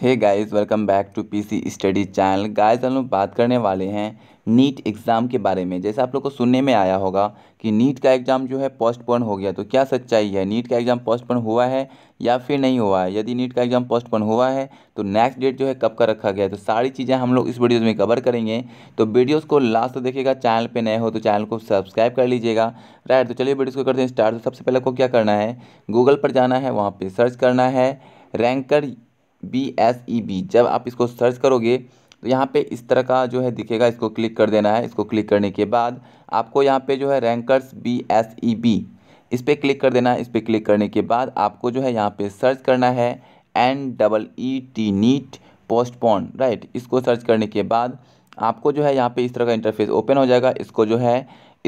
hey guys welcome back to PC study channel guys हम लोग बात करने वाले हैं नीट एग्ज़ाम के बारे में जैसे आप लोग को सुनने में आया होगा कि नीट का एग्ज़ाम जो है पोस्टपोन हो गया तो क्या सच्चाई है नीट का एग्ज़ाम पोस्टपोन हुआ है या फिर नहीं हुआ है यदि नीट का एग्ज़ाम पोस्टपोन हुआ है तो नेक्स्ट डेट जो है कब का रखा गया है तो सारी चीज़ें हम लोग इस वीडियोज़ में कवर करेंगे तो वीडियोज़ को लास्ट तो देखिएगा चैनल पर नए हो तो चैनल को सब्सक्राइब कर लीजिएगा राइट तो चलिए वीडियोज़ को करते हैं स्टार्ट तो सबसे पहले आपको क्या करना है गूगल पर जाना है वहाँ पर सर्च करना है ranker B S E B जब आप इसको सर्च करोगे तो यहाँ पे इस तरह का जो है दिखेगा इसको क्लिक कर देना है इसको क्लिक करने के बाद आपको यहाँ पे जो है rankers B S E B इस पर क्लिक कर देना है इस पर क्लिक करने के बाद आपको जो है यहाँ पे सर्च करना है N double E T NEET postpone right इसको सर्च करने के बाद आपको जो है यहाँ पे इस तरह का इंटरफेस ओपन हो जाएगा इसको जो है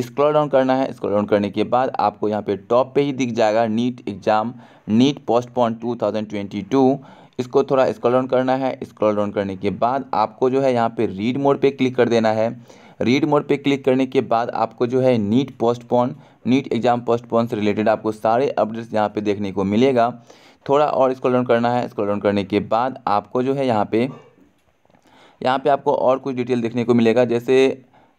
स्क्रॉल डाउन करना है स्क्रॉल डाउन करने के बाद आपको यहाँ पे टॉप पे ही दिख जाएगा नीट एग्ज़ाम नीट पोस्टपोन 2022 इसको थोड़ा स्क्रॉल डाउन करना है स्क्रॉल डाउन करने के बाद आपको जो है यहाँ पे रीड मोड पे क्लिक कर देना है रीड मोड पे क्लिक करने के बाद आपको जो है NEET postpone NEET exam postpone से रिलेटेड आपको सारे अपडेट्स यहाँ पे देखने को मिलेगा थोड़ा और स्क्रॉल डाउन करना है स्क्रॉल डाउन करने के बाद आपको जो है यहाँ पे यहाँ पे आपको और कुछ डिटेल देखने को मिलेगा जैसे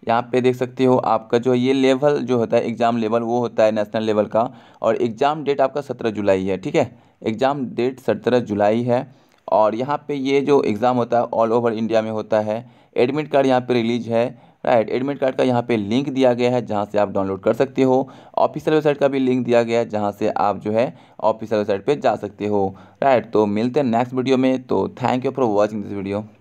यहाँ पे देख सकते हो आपका जो ये लेवल जो होता है एग्ज़ाम लेवल वो होता है नेशनल लेवल का और एग्ज़ाम डेट आपका सत्रह जुलाई है ठीक है एग्ज़ाम डेट सत्रह जुलाई है और यहाँ पे ये जो एग्ज़ाम होता है ऑल ओवर इंडिया में होता है एडमिट कार्ड यहाँ पे रिलीज है राइट एडमिट कार्ड का यहाँ पे लिंक दिया गया है जहाँ से आप डाउनलोड कर सकते हो ऑफिशियल वेबसाइट का भी लिंक दिया गया है जहाँ से आप जो है ऑफिशियल वेबसाइट पे जा सकते हो राइट तो मिलते हैं नेक्स्ट वीडियो में तो thank you for watching this video